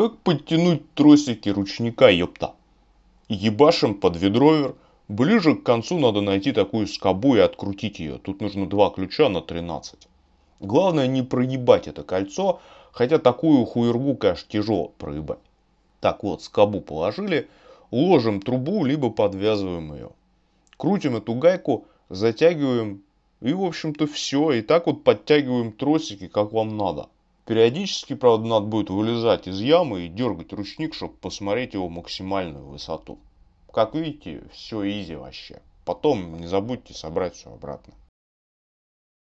Как подтянуть тросики ручника, ёпта? Ебашим под ведровер. Ближе к концу надо найти такую скобу и открутить ее. Тут нужно два ключа на 13. Главное не проебать это кольцо, хотя такую хуергу конечно, тяжело проебать. Так вот, скобу положили, ложим трубу, либо подвязываем ее. Крутим эту гайку, затягиваем и, в общем-то, все. И так вот подтягиваем тросики, как вам надо. Периодически, правда, надо будет вылезать из ямы и дергать ручник, чтобы посмотреть его максимальную высоту. Как видите, все изи вообще. Потом не забудьте собрать все обратно.